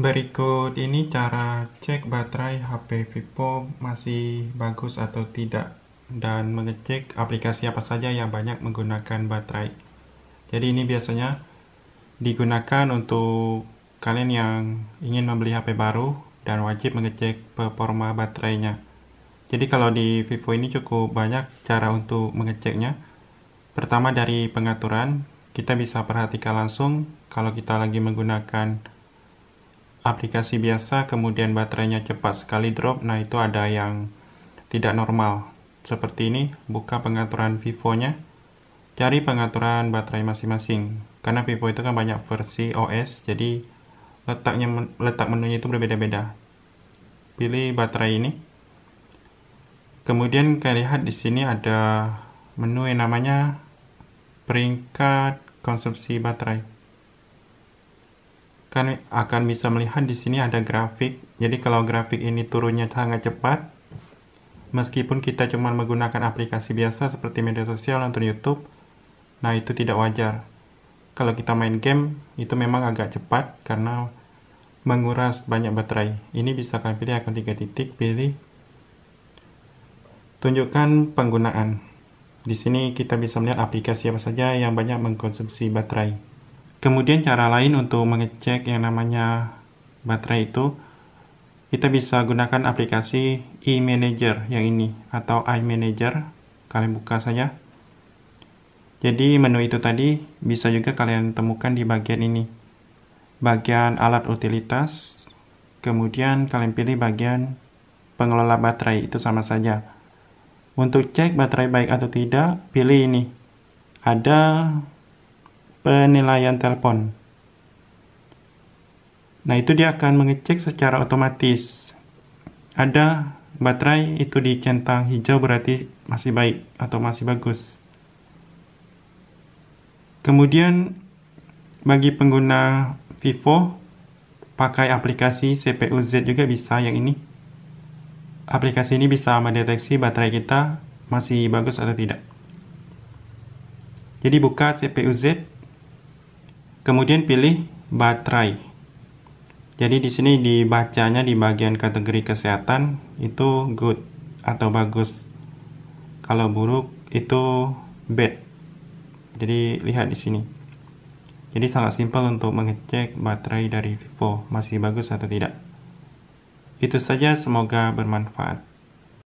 Berikut ini cara cek baterai HP Vivo masih bagus atau tidak dan mengecek aplikasi apa saja yang banyak menggunakan baterai. Jadi ini biasanya digunakan untuk kalian yang ingin membeli HP baru dan wajib mengecek performa baterainya. Jadi kalau di Vivo ini cukup banyak cara untuk mengeceknya. Pertama dari pengaturan, kita bisa perhatikan langsung kalau kita lagi menggunakan aplikasi biasa kemudian baterainya cepat sekali drop, nah itu ada yang tidak normal. Seperti ini, buka pengaturan Vivo-nya, cari pengaturan baterai masing-masing. Karena Vivo itu kan banyak versi OS, jadi letaknya letak menunya itu berbeda-beda. Pilih baterai ini. Kemudian kalian lihat di sini ada menu yang namanya peringkat konsumsi baterai kan akan bisa melihat di sini ada grafik. Jadi kalau grafik ini turunnya sangat cepat, meskipun kita cuma menggunakan aplikasi biasa seperti media sosial atau YouTube, nah itu tidak wajar. Kalau kita main game, itu memang agak cepat karena menguras banyak baterai. Ini bisa kalian pilih akan tiga titik, pilih tunjukkan penggunaan. Di sini kita bisa melihat aplikasi apa saja yang banyak mengkonsumsi baterai. Kemudian cara lain untuk mengecek yang namanya baterai itu, kita bisa gunakan aplikasi e-manager yang ini atau i-manager, Kalian buka saja. Jadi menu itu tadi bisa juga kalian temukan di bagian ini. Bagian alat utilitas, kemudian kalian pilih bagian pengelola baterai itu sama saja. Untuk cek baterai baik atau tidak, pilih ini. Ada penilaian telepon. Nah, itu dia akan mengecek secara otomatis. Ada baterai itu di centang hijau berarti masih baik atau masih bagus. Kemudian bagi pengguna Vivo pakai aplikasi CPU Z juga bisa yang ini. Aplikasi ini bisa mendeteksi baterai kita masih bagus atau tidak. Jadi buka CPU Z Kemudian pilih baterai. Jadi di sini dibacanya di bagian kategori kesehatan itu good atau bagus. Kalau buruk itu bad. Jadi lihat di sini. Jadi sangat simpel untuk mengecek baterai dari Vivo masih bagus atau tidak. Itu saja, semoga bermanfaat.